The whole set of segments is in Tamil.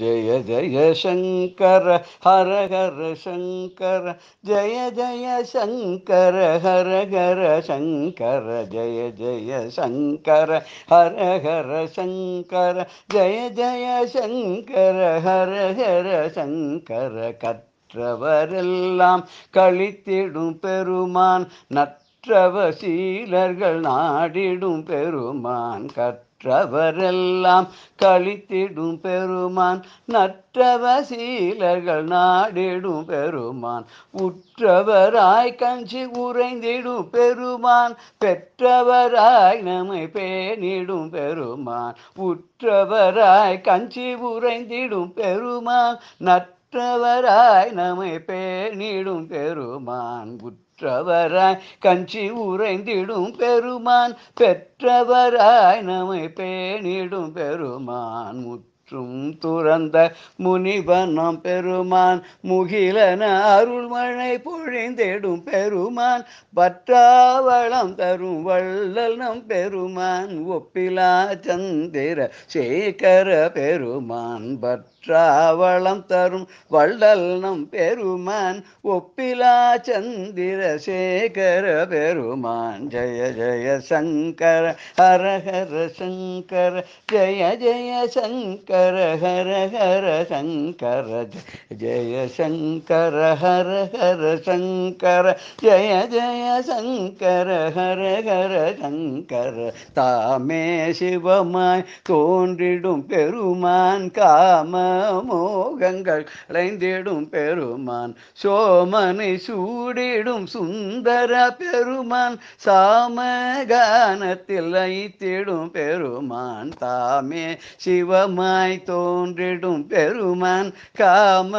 ஜய ஜய சங்கர ஹர ஹர சங்கர ஜய ஜய சங்கர ஹர ஹர சங்கர ஜய ஜய சங்கர ஹர ஹர சங்கர ஜய ஜய சங்கர ஹர ஹர சங்கர கற்றவரெல்லாம் கழித்திடும் பெருமான் நத் கற்றவசீலர்கள் நாடிடும் பெருமான் கற்றவரெல்லாம் கழித்திடும் பெருமான் நற்றவசீலர்கள் நாடிடும் பெருமான் உற்றவராய் கஞ்சி உறைந்திடும் பெருமான் பெற்றவராய் நம்மை பேணிடும் பெருமான் உற்றவராய் கஞ்சி உறைந்திடும் பெருமான் நற்ற குற்றவராய் நமை பேணிடும் பெருமான் குற்றவராய் கஞ்சி உறைந்திடும் பெருமான் பெற்றவராய் நமை பேணிடும் பெருமான் முத் முற்றும் துறந்த முனிவனம் பெருமான் முகிலன அருள்மழை பொழிந்தேடும் பெருமான் பற்றாவளம் தரும் வள்ளலம் பெருமான் ஒப்பிலா சந்திர சேகர பெருமான் பற்றாவளம் தரும் வள்ளலம் பெருமான் ஒப்பிலா சந்திர சேகர பெருமான் ஜய ஜய சங்கர ஹரஹர சங்கர ஜய ஜய சங்கர சங்கர ஹர ஹர சங்கர ஜய சங்கர ஹர ஹர சங்கர ஜய ஜய சங்கர ஹர ஹர சங்கர தாமே சிவமாய் தோன்றிடும் பெருமான் காம மோகங்கள் அலைந்திடும் பெருமான் சோமனை சூடிடும் சுந்தர பெருமான் சாமகானத்தில் ஐத்திடும் பெருமான் தாமே சிவமாய் கண்ணனாய் தோன்றிடும் பெருமான் காம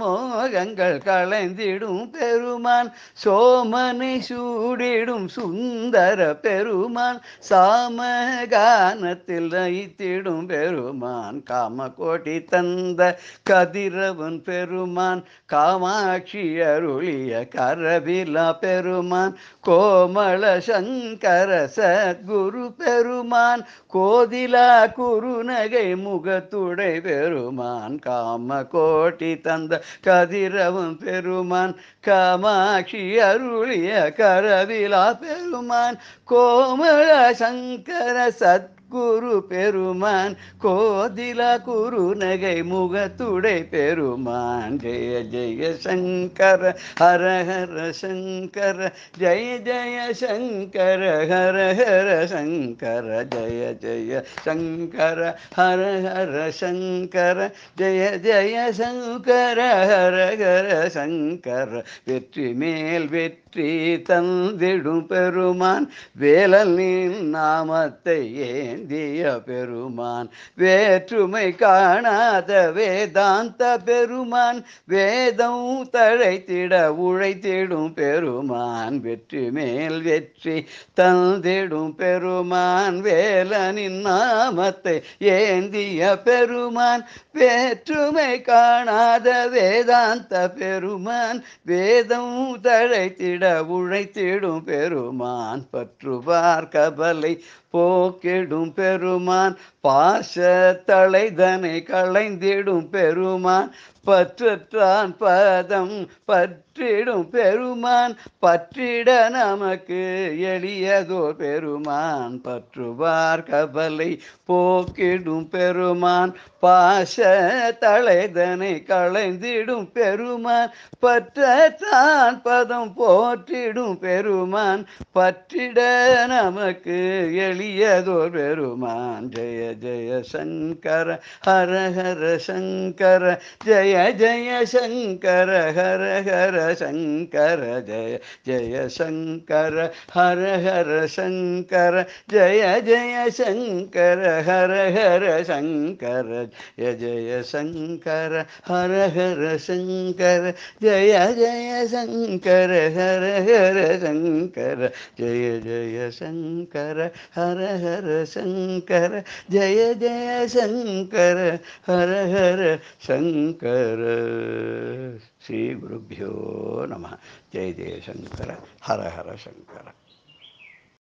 மோகங்கள் களைந்திடும் பெருமான் சோமனை சூடிடும் சுந்தர பெருமான் சாம கானத்தில் நயித்திடும் பெருமான் காம கோட்டி தந்த கதிரவன் பெருமான் காமாட்சி அருளிய கரபிலா பெருமான் கோமள சங்கர சத்குரு பெருமான் கோதிலா குருநகை முகத் துடை பெருமான் காம கோட்டி தந்த கதிரவும் பெருமான் காமாட்சி அருளிய கரவிலா பெருமான் கோமல சங்கர சத் குரு பெருமான் கோதில குரு நகை முகத்துடை பெருமான் ஜெய ஜெய சங்கர ஹர ஹர சங்கர ஜெய ஜெய சங்கர ஹர ஹர சங்கர ஜெய ஜெய சங்கர ஹர ஹர சங்கர ஜெய ஜெய சங்கர ஹர ஹர சங்கர வெற்றி மேல் வெற்றி தந்திடும் பெருமான் வேலனின் நாமத்தை ஏன் வேந்திய பெருமான் வேற்றுமை காணாத வேதாந்த பெருமான் வேதம் தழைத்திட உழைத்திடும் பெருமான் வெற்றி மேல் வெற்றி தந்திடும் பெருமான் வேலனின் நாமத்தை ஏந்திய பெருமான் வேற்றுமை காணாத வேதாந்த பெருமான் வேதம் தழைத்திட உழைத்திடும் பெருமான் பற்றுவார் கபலை போக்கிடும் பெருமான் பாச தலைதனை களைந்திடும் பெருமான் பற்றற்றான் பதம் பற்றிடும் பெருமான் பற்றிட நமக்கு எளியதோ பெருமான் பற்றுவார் கபலை போக்கிடும் பெருமான் பாச தலைதனை களைந்திடும் பெருமான் பற்றத்தான் பதம் போற்றிடும் பெருமான் பற்றிட நமக்கு எளியதோ பெருமான் ஜெய ஜெய சங்கர ஹர ஹர சங்கர ஜெய जय जय शंकर हर हर शंकर जय जय शंकर हर हर शंकर जय जय शंकर हर हर शंकर जय जय शंकर हर हर शंकर जय जय शंकर हर हर शंकर जय जय शंकर हर हर शंकर जय जय शंकर हर हर शंकर शंकर श्री गुरुभ्यो नमः जय जय शंकर हर हर शंकर